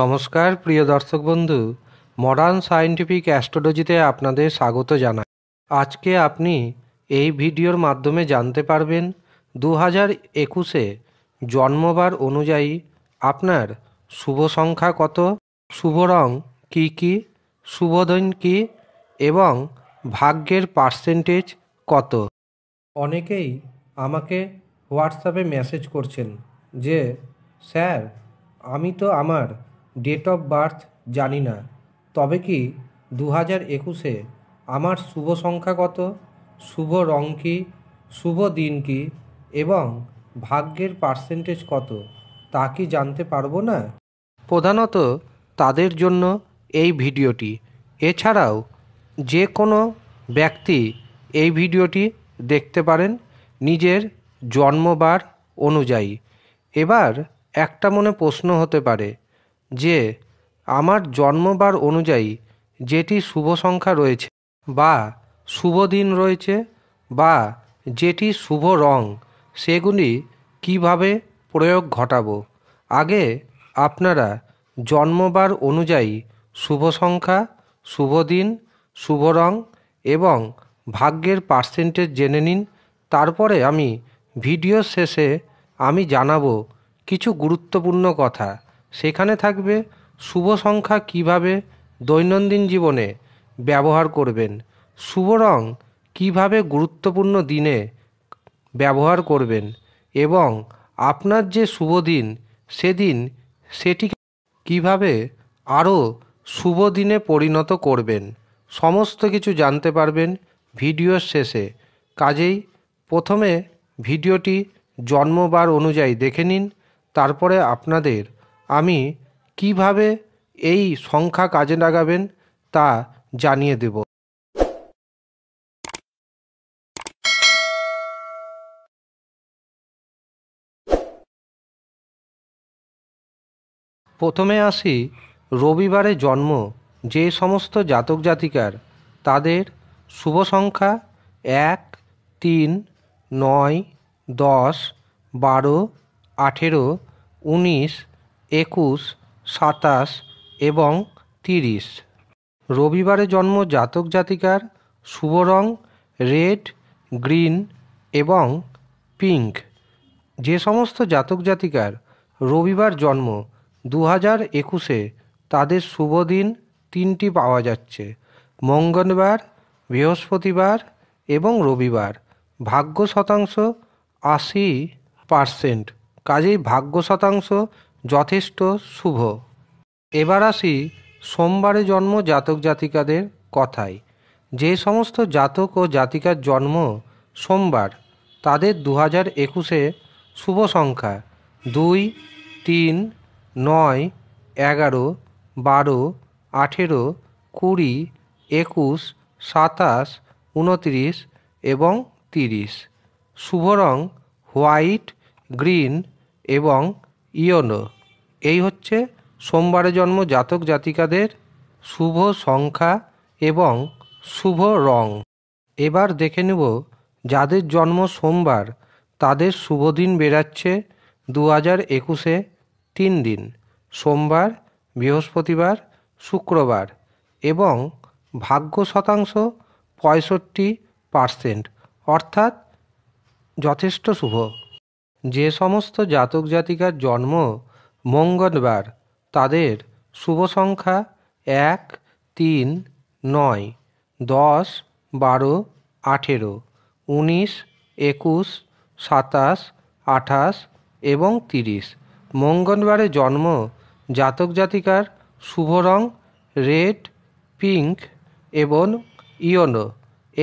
নমস্কার প্রিয় দর্শক বন্ধু মডার্ন সায়েন্টিফিক অ্যাস্ট্রোলজিতে আপনাদের স্বাগত জানাই আজকে আপনি এই ভিডিওর মাধ্যমে জানতে পারবেন দু হাজার একুশে জন্মবার অনুযায়ী আপনার শুভ সংখ্যা কত শুভ রং কী কী শুভদিন কী এবং ভাগ্যের পার্সেন্টেজ কত অনেকেই আমাকে হোয়াটসঅ্যাপে মেসেজ করছেন যে স্যার আমি তো আমার ডেট অফ বার্থ জানি না তবে কি দু হাজার একুশে আমার শুভ সংখ্যা কত শুভ রং কি শুভ দিন কি এবং ভাগ্যের পার্সেন্টেজ কত তা কি জানতে পারবো না প্রধানত তাদের জন্য এই ভিডিওটি এছাড়াও যে কোনো ব্যক্তি এই ভিডিওটি দেখতে পারেন নিজের জন্মবার অনুযায়ী এবার একটা মনে প্রশ্ন হতে পারে যে আমার জন্মবার অনুযায়ী যেটি শুভ সংখ্যা রয়েছে বা শুভ দিন রয়েছে বা যেটি শুভ রং সেগুলি কিভাবে প্রয়োগ ঘটাবো আগে আপনারা জন্মবার অনুযায়ী শুভ সংখ্যা শুভ দিন শুভ রং এবং ভাগ্যের পার্সেন্টেজ জেনে নিন তারপরে আমি ভিডিও শেষে আমি জানাবো কিছু গুরুত্বপূর্ণ কথা সেখানে থাকবে শুভ সংখ্যা কিভাবে দৈনন্দিন জীবনে ব্যবহার করবেন শুভ রং কীভাবে গুরুত্বপূর্ণ দিনে ব্যবহার করবেন এবং আপনার যে শুভ দিন সেদিন সেটি কিভাবে আরও শুভ দিনে পরিণত করবেন সমস্ত কিছু জানতে পারবেন ভিডিওর শেষে কাজেই প্রথমে ভিডিওটি জন্মবার অনুযায়ী দেখে নিন তারপরে আপনাদের আমি কিভাবে এই সংখ্যা কাজে লাগাবেন তা জানিয়ে দেব প্রথমে আসি রবিবারে জন্ম যে সমস্ত জাতক জাতিকার তাদের শুভ সংখ্যা এক তিন নয় দশ বারো আঠেরো উনিশ একুশ সাতাশ এবং তিরিশ রবিবারে জন্ম জাতক জাতিকার শুভ রং রেড গ্রিন এবং পিঙ্ক যে সমস্ত জাতক জাতিকার রবিবার জন্ম দু হাজার একুশে তাদের শুভ দিন তিনটি পাওয়া যাচ্ছে মঙ্গলবার বৃহস্পতিবার এবং রবিবার ভাগ্য শতাংশ আশি পারসেন্ট কাজেই ভাগ্য শতাংশ যথেষ্ট শুভ এবার আসি সোমবারে জন্ম জাতক জাতিকাদের কথায় যে সমস্ত জাতক ও জাতিকার জন্ম সোমবার তাদের দু হাজার একুশে শুভ সংখ্যা দুই তিন নয় এগারো বারো আঠেরো কুড়ি একুশ সাতাশ উনত্রিশ এবং তিরিশ শুভ রং হোয়াইট গ্রিন এবং ইয়োনো এই হচ্ছে সোমবারে জন্ম জাতক জাতিকাদের শুভ সংখ্যা এবং শুভ রং এবার দেখে নেব যাদের জন্ম সোমবার তাদের শুভ দিন বেড়াচ্ছে দু হাজার একুশে তিন দিন সোমবার বৃহস্পতিবার শুক্রবার এবং ভাগ্য শতাংশ পঁয়ষট্টি পার্সেন্ট অর্থাৎ যথেষ্ট শুভ যে সমস্ত জাতক জাতিকার জন্ম মঙ্গলবার তাদের শুভ সংখ্যা এক তিন নয় দশ বারো আঠেরো উনিশ একুশ সাতাশ আঠাশ এবং তিরিশ মঙ্গলবারে জন্ম জাতক জাতিকার শুভ রং রেড পিঙ্ক এবং ইয়োনো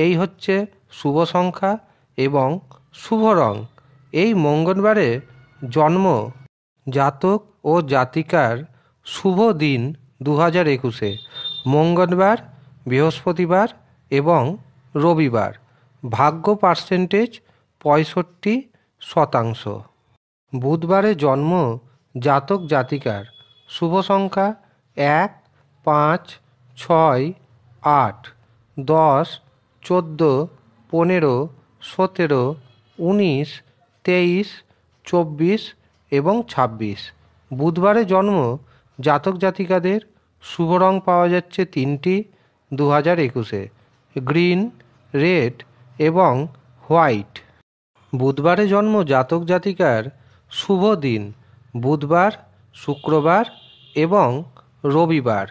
এই হচ্ছে শুভ সংখ্যা এবং শুভ রং এই মঙ্গলবারে জন্ম জাতক ও জাতিকার শুভ দিন দু হাজার একুশে মঙ্গলবার বৃহস্পতিবার এবং রবিবার ভাগ্য পার্সেন্টেজ পঁয়ষট্টি শতাংশ বুধবারে জন্ম জাতক জাতিকার শুভ সংখ্যা এক পাঁচ ছয় আট দশ চোদ্দ পনেরো সতেরো উনিশ তেইশ চব্বিশ এবং ২৬ বুধবারে জন্ম জাতক জাতিকাদের শুভ রং পাওয়া যাচ্ছে তিনটি দু হাজার একুশে গ্রিন রেড এবং হোয়াইট বুধবারে জন্ম জাতক জাতিকার শুভ দিন বুধবার শুক্রবার এবং রবিবার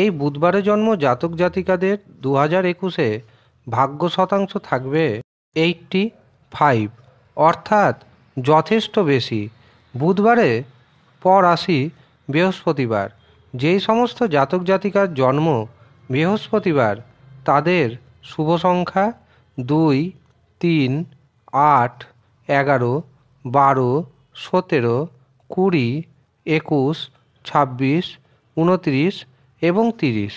এই বুধবারে জন্ম জাতক জাতিকাদের দু হাজার একুশে ভাগ্য শতাংশ থাকবে এইটটি ফাইভ অর্থাৎ যথেষ্ট বেশি বুধবারে পর আসি বৃহস্পতিবার যেই সমস্ত জাতক জাতিকার জন্ম বৃহস্পতিবার তাদের শুভ সংখ্যা দুই তিন আট এগারো বারো সতেরো কুড়ি একুশ ছাব্বিশ উনত্রিশ এবং তিরিশ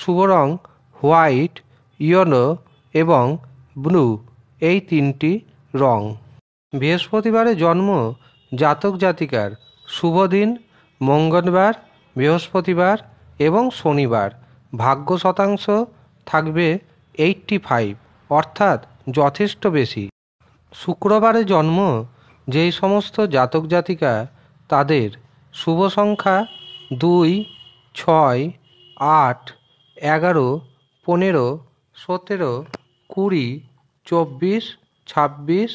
শুভ রং হোয়াইট ইয়েলো এবং ব্লু এই তিনটি রং বৃহস্পতিবারে জন্ম জাতক জাতিকার শুভ দিন মঙ্গলবার বৃহস্পতিবার এবং শনিবার ভাগ্য শতাংশ থাকবে এইটটি ফাইভ অর্থাৎ যথেষ্ট বেশি শুক্রবারে জন্ম যেই সমস্ত জাতক জাতিকা তাদের শুভ সংখ্যা দুই ছয় আট এগারো পনেরো সতেরো কুড়ি চব্বিশ ছাব্বিশ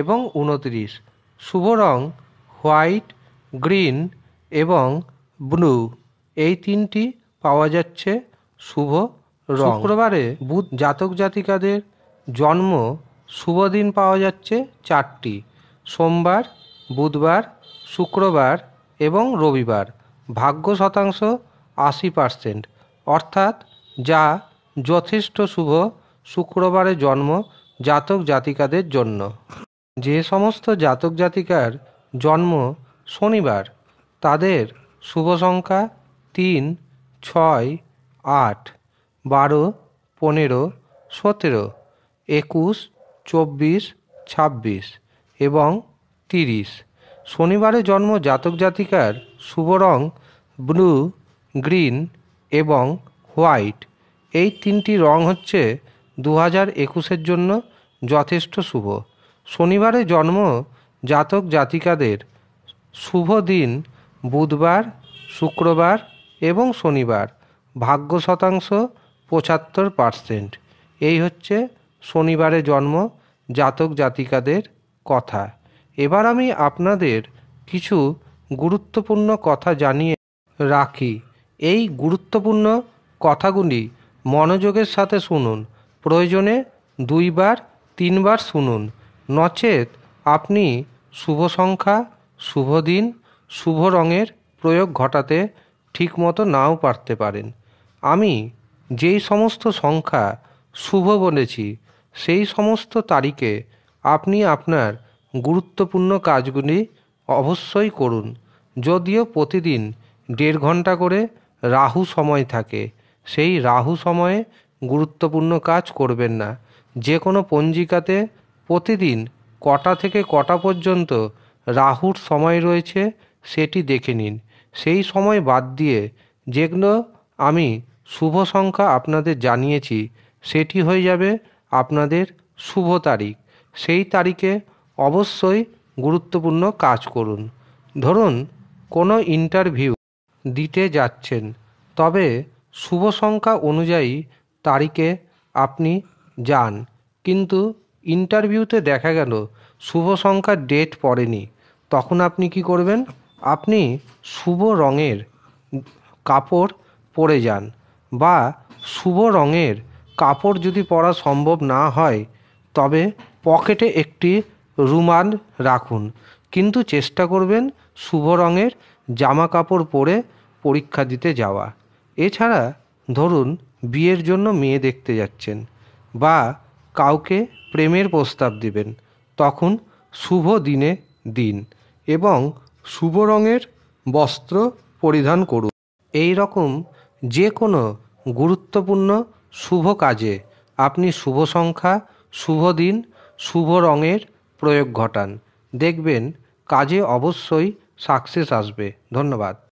এবং উনত্রিশ শুভ রং হোয়াইট গ্রিন এবং ব্লু এই তিনটি পাওয়া যাচ্ছে শুভ রং শুক্রবারে বুধ জাতক জাতিকাদের জন্ম শুভ দিন পাওয়া যাচ্ছে চারটি সোমবার বুধবার শুক্রবার এবং রবিবার ভাগ্য শতাংশ আশি পার্সেন্ট অর্থাৎ যা যথেষ্ট শুভ শুক্রবারে জন্ম জাতক জাতিকাদের জন্য যে সমস্ত জাতক জাতিকার জন্ম শনিবার তাদের শুভ সংখ্যা তিন ছয় আট বারো পনেরো সতেরো একুশ চব্বিশ ছাব্বিশ এবং তিরিশ শনিবারে জন্ম জাতক জাতিকার শুভ রং ব্লু গ্রিন এবং হোয়াইট এই তিনটি রং হচ্ছে দু হাজার একুশের জন্য যথেষ্ট শুভ শনিবারে জন্ম জাতক জাতিকাদের শুভ দিন বুধবার শুক্রবার এবং শনিবার ভাগ্য শতাংশ পঁচাত্তর পার্সেন্ট এই হচ্ছে শনিবারে জন্ম জাতক জাতিকাদের কথা এবার আমি আপনাদের কিছু গুরুত্বপূর্ণ কথা জানিয়ে রাখি এই গুরুত্বপূর্ণ কথাগুলি মনোযোগের সাথে শুনুন প্রয়োজনে দুইবার তিনবার শুনুন নচেত আপনি শুভ সংখ্যা শুভ দিন শুভ রঙের প্রয়োগ ঘটাতে ঠিকমতো নাও পারতে পারেন আমি যেই সমস্ত সংখ্যা শুভ বলেছি সেই সমস্ত তারিখে আপনি আপনার গুরুত্বপূর্ণ কাজগুলি অবশ্যই করুন যদিও প্রতিদিন দেড় ঘন্টা করে রাহু সময় থাকে সেই রাহু সময়ে গুরুত্বপূর্ণ কাজ করবেন না যে কোনো পঞ্জিকাতে প্রতিদিন কটা থেকে কটা পর্যন্ত রাহুর সময় রয়েছে সেটি দেখে নিন সেই সময় বাদ দিয়ে যেগুলো আমি শুভ সংখ্যা আপনাদের জানিয়েছি সেটি হয়ে যাবে আপনাদের শুভ তারিখ সেই তারিখে অবশ্যই গুরুত্বপূর্ণ কাজ করুন ধরুন কোনো ইন্টারভিউ দিতে যাচ্ছেন তবে শুভ সংখ্যা অনুযায়ী তারিখে আপনি যান কিন্তু ইন্টারভিউতে দেখা গেল শুভ সংখ্যার ডেট পড়েনি তখন আপনি কি করবেন আপনি শুভ রঙের কাপড় পরে যান বা শুভ রঙের কাপড় যদি পরা সম্ভব না হয় তবে পকেটে একটি রুমাল রাখুন কিন্তু চেষ্টা করবেন শুভ রঙের জামা কাপড় পরে পরীক্ষা দিতে যাওয়া এছাড়া ধরুন বিয়ের জন্য মেয়ে দেখতে যাচ্ছেন বা কাউকে প্রেমের প্রস্তাব দিবেন তখন শুভ দিনে দিন এবং শুভ রঙের বস্ত্র পরিধান করুন এই রকম যে কোনো গুরুত্বপূর্ণ শুভ কাজে আপনি শুভ সংখ্যা শুভ দিন শুভ রঙের প্রয়োগ ঘটান দেখবেন কাজে অবশ্যই সাকসেস আসবে ধন্যবাদ